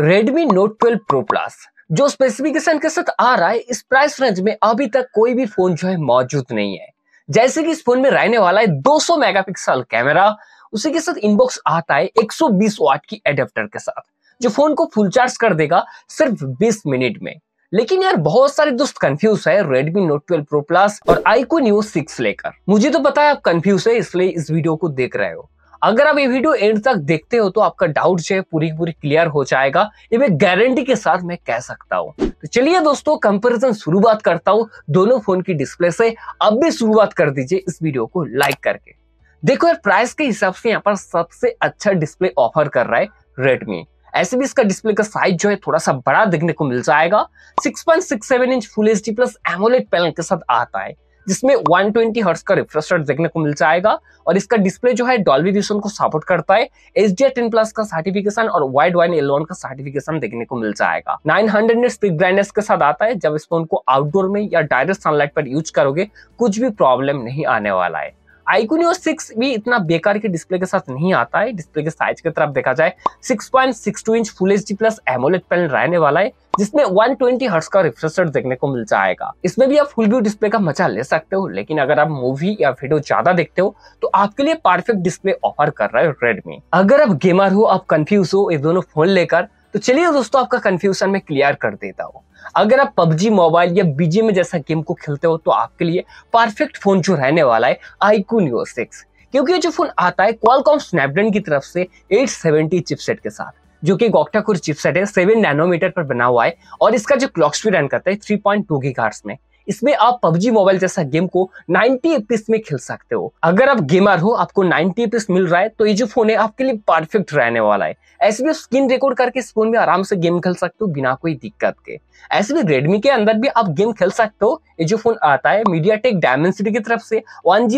Redmi Note 12 Pro Plus जो specification के साथ आ रहा है इस प्राइस रेंज में अभी तक कोई भी फोन जो है मौजूद नहीं है जैसे कि इस फोन में रहने वाला है 200 मेगापिक्सल कैमरा उसी के साथ इनबॉक्स आता है 120 वाट की एडेप्टर के साथ जो फोन को फुल चार्ज कर देगा सिर्फ 20 मिनट में लेकिन यार बहुत सारे दोस्त कंफ्यूज है Redmi Note 12 Pro Plus और आईको Neo 6 लेकर मुझे तो पता है आप कंफ्यूज है इसलिए इस वीडियो को देख रहे हो अगर आप ये वीडियो एंड तक देखते हो तो आपका डाउट जो है पूरी पूरी क्लियर हो जाएगा ये मैं गारंटी के साथ मैं कह सकता हूँ तो चलिए दोस्तों कंपेरिजन शुरुआत करता हूँ दोनों फोन की डिस्प्ले से अब भी शुरुआत कर दीजिए इस वीडियो को लाइक करके देखो यार प्राइस के हिसाब से यहाँ पर सबसे अच्छा डिस्प्ले ऑफर कर रहा है रेडमी ऐसे भी इसका डिस्प्ले का साइज जो है थोड़ा सा बड़ा देखने को मिल जाएगा 6.67 inch full H plus AMOLED panel के साथ आता है जिसमें 120 ट्वेंटी हर्ट्स का रिफ्रेश रेट देखने को मिल जाएगा और इसका डिस्प्ले जो है डॉल्वी विजन को सपोर्ट करता है एच डी टेन प्लस का सर्टिफिकेशन और वाइड वाइन एलोन का सर्टिफिकेशन देखने को मिल जाएगा 900 हंड्रेड नेट पिक के साथ आता है जब इस फोन को आउटडोर में या डायरेक्ट सनलाइट पर यूज करोगे कुछ भी प्रॉब्लम नहीं आने वाला है आईकुनियो सिक्स भी इतना बेकार के डिस्प्ले के साथ नहीं आता है डिस्प्ले के साइज की तरफ देखा जाए 6.62 inch full H plus AMOLED panel रहने वाला है जिसमें 120 ट्वेंटी हर्ट्स का रिफ्रेशर देखने को मिल जाएगा इसमें भी आप फुल व्यू डिस्प्ले का मजा ले सकते हो लेकिन अगर आप मूवी या वीडियो ज्यादा देखते हो तो आपके लिए परफेक्ट डिस्प्ले ऑफर कर रहा है रेडमी अगर आप गेमर हो आप कंफ्यूज हो ये दोनों फोन लेकर तो चलिए दोस्तों आपका कंफ्यूजन में क्लियर कर देता हूँ अगर आप पबजी मोबाइल या बीजे में जैसा गेम को खेलते हो तो आपके लिए परफेक्ट फोन जो रहने वाला है आईकू न्यू सिक्स क्योंकि ये जो फोन आता है क्वालकॉम स्नैपड्रैगन की तरफ से 870 चिपसेट के साथ जो कि गोक्टाकुर चिपसेट है सेवन नैनोमीटर पर बना हुआ है और इसका जो क्लॉक स्पीड रन करता है थ्री पॉइंट टू में इसमें आप पबजी मोबाइल जैसा गेम को 90 एपीएस में खेल सकते हो अगर आप गेमर हो आपको 90 एपीएस मिल रहा है तो ये जो फोन है आपके लिए परफेक्ट रहने वाला है ऐसे में स्क्रीन रिकॉर्ड करके इस फोन में आराम से गेम खेल सकते हो बिना कोई दिक्कत के ऐसे में रेडमी के अंदर भी आप गेम खेल सकते हो ये जो फोन आता है मीडिया टेक डायमेंसिटी की तरफ से वन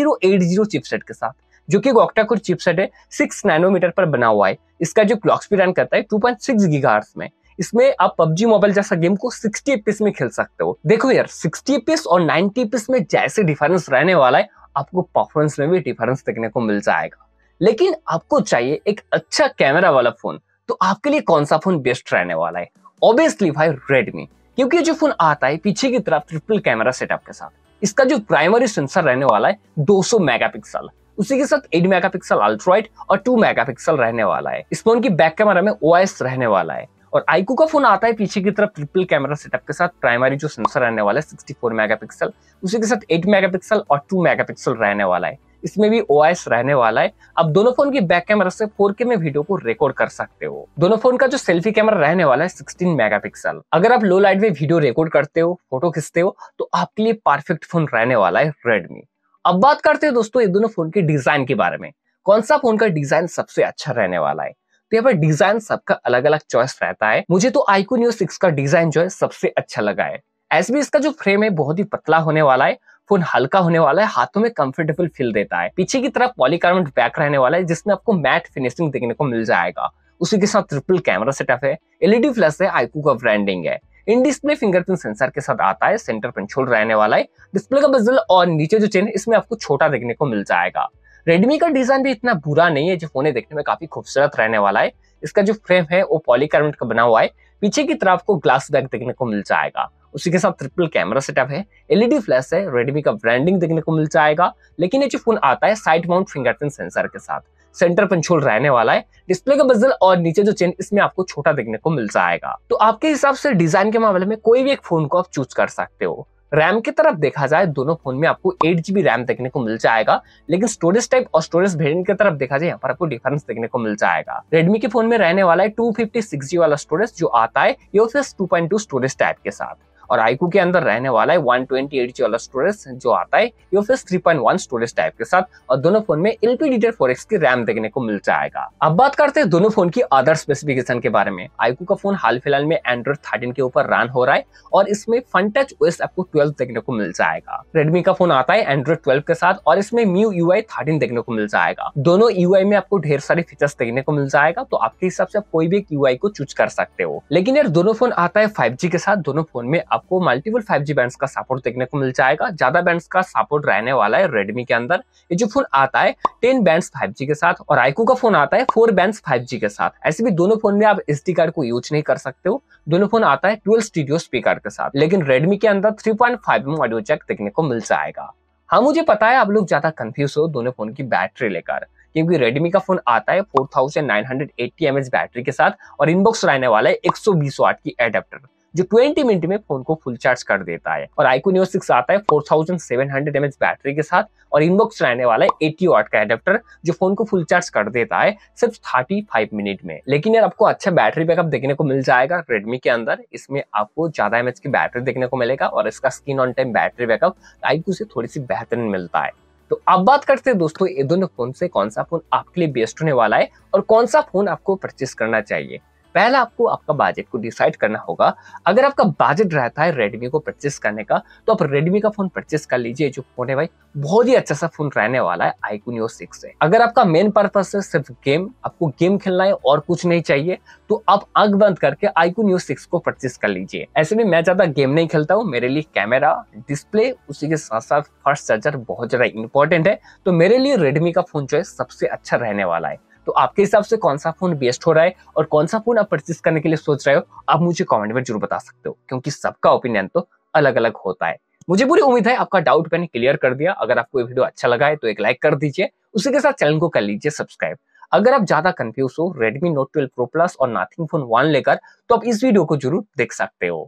चिपसेट के साथ जो कि गोक्टा चिपसेट है सिक्स नैनोमीटर पर बना हुआ है इसका जो क्लॉक स्पीड रन करता है टू पॉइंट सिक्स में इसमें आप पबजी मोबाइल जैसा गेम को सिक्सटी एपीएस में खेल सकते हो देखो यार सिक्सटी एपीएस और नाइनटी एपीएस में जैसे डिफरेंस रहने वाला है आपको परफॉर्मेंस में भी डिफरेंस देखने को मिल जाएगा लेकिन आपको चाहिए एक अच्छा कैमरा वाला फोन तो आपके लिए कौन सा फोन बेस्ट रहने वाला है ऑब्वियसली भाई रेडमी क्योंकि जो फोन आता है पीछे की तरफ ट्रिपल कैमरा सेटअप के साथ इसका जो प्राइमरी सेंसर रहने वाला है 200 मेगापिक्सल उसी के साथ 8 मेगापिक्सल अल्ट्राइट और 2 मेगापिक्सल रहने वाला है इस फोन की बैक कैमरा में ओ रहने वाला है और आईकू का फोन आता है पीछे की तरफ ट्रिपल कैमरा सेटअप के साथ प्राइमरी जो सेंसर रहने वाला है सिक्सटी फोर मेगा पिक्सल उसी के साथ एट मेगा पिक्सल और टू मेगा पिक्सल रहने वाला है इसमें भी ओ रहने वाला है अब दोनों फोन की बैक कैमरा से 4K में वीडियो को रिकॉर्ड कर सकते हो दोनों फोन का जो सेल्फी कैमरा रहने वाला है सिक्सटीन मेगा पिक्सल अगर आप लो लाइट में वीडियो रिकॉर्ड करते हो फोटो खींचते हो तो आपके लिए परफेक्ट फोन रहने वाला है रेडमी अब बात करते हैं दोस्तों ये दोनों फोन के डिजाइन के बारे में कौन सा फोन का डिजाइन सबसे अच्छा रहने वाला है तो यहाँ पर डिजाइन सबका अलग अलग चॉइस रहता है मुझे तो आईकूनियो सिक्स का डिजाइन जो है सबसे अच्छा लगा है एस भी इसका जो फ्रेम है बहुत ही पतला होने वाला है फोन हल्का होने वाला है हाथों में कंफर्टेबल फील देता है पीछे की तरफ पॉलीकार्बन बैक रहने वाला है जिसमें आपको मैट फिनिशिंग देखने को मिल जाएगा उसी के साथ ट्रिपल कैमरा सेटअप है एलईडी फ्लैश है आईकू का ब्रांडिंग है इन डिस्प्ले फिंगरप्रिंट सेंसर के साथ आता है सेंटर कंट्रोल रहने वाला है डिस्प्ले का बजल और नीचे जो चेन है इसमें आपको छोटा देखने को मिल जाएगा रेडमी का डिजाइन भी इतना बुरा नहीं है जो फोन देखने में काफी खूबसूरत रहने वाला है इसका जो फ्रेम है वो पॉलीकार्बोनेट का बना हुआ है पीछे की तरफ को ग्लास बैग देखने को मिल जाएगा उसी के साथ ट्रिपल कैमरा सेटअप है एलईडी फ्लैश है रेडमी का ब्रांडिंग देखने को मिल जाएगा लेकिन ये जो फोन आता है साइड माउंट फिंगरप्रिंट सेंसर के साथ सेंटर पंचोल रहने वाला है डिस्प्ले का बजल और नीचे जो चेन इसमें आपको छोटा देखने को मिल जाएगा तो आपके हिसाब से डिजाइन के मामले में कोई भी एक फोन को आप चूज कर सकते हो रैम की तरफ देखा जाए दोनों फोन में आपको एट जीबी रैम देखने को मिल जाएगा लेकिन स्टोरेज टाइप और स्टोरेज वेरियंट की तरफ देखा जाए यहाँ पर आपको डिफरेंस देखने को मिल जाएगा रेडमी के फोन में रहने वाला है टू फिफ्टी सिक्स जी वाला स्टोरेज जो आता है ये उसे two point two storage type के साथ और आईकू के अंदर रहने वाला है वन ट्वेंटी एट वाला स्टोरेज जो आता है ये फिर three point one storage type के साथ और दोनों फोन में डीटर फोर एक्स की रैम देखने को मिल जाएगा अब बात करते हैं दोनों फोन की अदर स्पेसिफिकेशन के बारे में आईकू का फोन हाल फिलहाल में एंड्रॉइड थर्टीन के ऊपर रन हो रहा है और इसमें फन टच ओएस आपको ट्वेल्व देखने को मिल जाएगा रेडमी का फोन आता है एंड्रॉइड ट्वेल्व के साथ और इसमें म्यू यू आई थर्टीन देखने को मिल जाएगा दोनों यू में आपको ढेर सारे फीचर्स देखने को मिल जाएगा तो आपके हिसाब से आप कोई भी एक यू को चूज कर सकते हो लेकिन यार दोनों फोन आता है फाइव के साथ दोनों फोन में आपको मल्टीपल 5G बैंड्स का सपोर्ट देखने को मिल जाएगा ज़्यादा बैंड्स का सपोर्ट रहने वाला है रेडमी के अंदर ये जो फोन आता है टेन बैंड्स 5G के साथ और आईकू का फोन आता है फोर बैंड्स 5G के साथ ऐसे भी दोनों फोन में आप एस कार्ड को यूज नहीं कर सकते हो दोनों फोन आता है ट्वेल्व स्टूडियो स्पीकर के साथ लेकिन रेडमी के अंदर three point five audio jack देखने को मिल जाएगा हाँ मुझे पता है आप लोग ज्यादा कंफ्यूज हो दोनों फोन की बैटरी लेकर क्योंकि रेडमी का फोन आता है 4980 थाउजेंड बैटरी के साथ और इनबॉक्स रहने वाला है 120 वाट की एडेप्टर जो 20 मिनट में फोन को फुल चार्ज कर देता है और आईकू न्यू सिक्स आता है 4700 mAh बैटरी के साथ और इनबॉक्स रहने वाला है 80 वाट का एडेप्टर जो फोन को फुल चार्ज कर देता है सिर्फ 35 मिनट में लेकिन यार आपको अच्छा बैटरी बैकअप देखने को मिल जाएगा रेडमी के अंदर इसमें आपको ज्यादा एमएच की बैटरी देखने को मिलेगा और इसका screen on time battery backup iQOO से थोड़ी सी बेहतरीन मिलता है तो अब बात करते हैं दोस्तों ये दोनों फोन से कौन सा फोन आपके लिए बेस्ट होने वाला है और कौन सा फोन आपको परचेस करना चाहिए पहला आपको आपका बजट को डिसाइड करना होगा अगर आपका बजट रहता है रेडमी को परचेस करने का तो आप रेडमी का फोन परचेस कर लीजिए जो फोन है भाई बहुत ही अच्छा सा फोन रहने वाला है आईकूनियो सिक्स है अगर आपका मेन पर्पस है सिर्फ गेम आपको गेम खेलना है और कुछ नहीं चाहिए तो आप आग बंद करके आईकूनियो सिक्स को परचेस कर लीजिए ऐसे में मैं ज्यादा गेम नहीं खेलता हूँ मेरे लिए कैमरा डिस्प्ले उसी के साथ साथ फर्स्ट चार्जर बहुत ज्यादा इंपॉर्टेंट है तो मेरे लिए रेडमी का फोन जो है सबसे अच्छा रहने वाला है तो आपके हिसाब से कौन सा फोन बेस्ट हो रहा है और कौन सा फोन आप परचेस करने के लिए सोच रहे हो आप मुझे कॉमेंट में जरूर बता सकते हो क्योंकि सबका ओपिनियन तो अलग अलग होता है मुझे पूरी उम्मीद है आपका डाउट मैंने क्लियर कर दिया अगर आपको ये वीडियो अच्छा लगा है तो एक लाइक कर दीजिए उसी के साथ चैनल को कर लीजिए सब्सक्राइब अगर आप ज्यादा कंफ्यूज हो Redmi Note 12 Pro Plus और Nothing Phone 1 लेकर तो आप इस वीडियो को जरूर देख सकते हो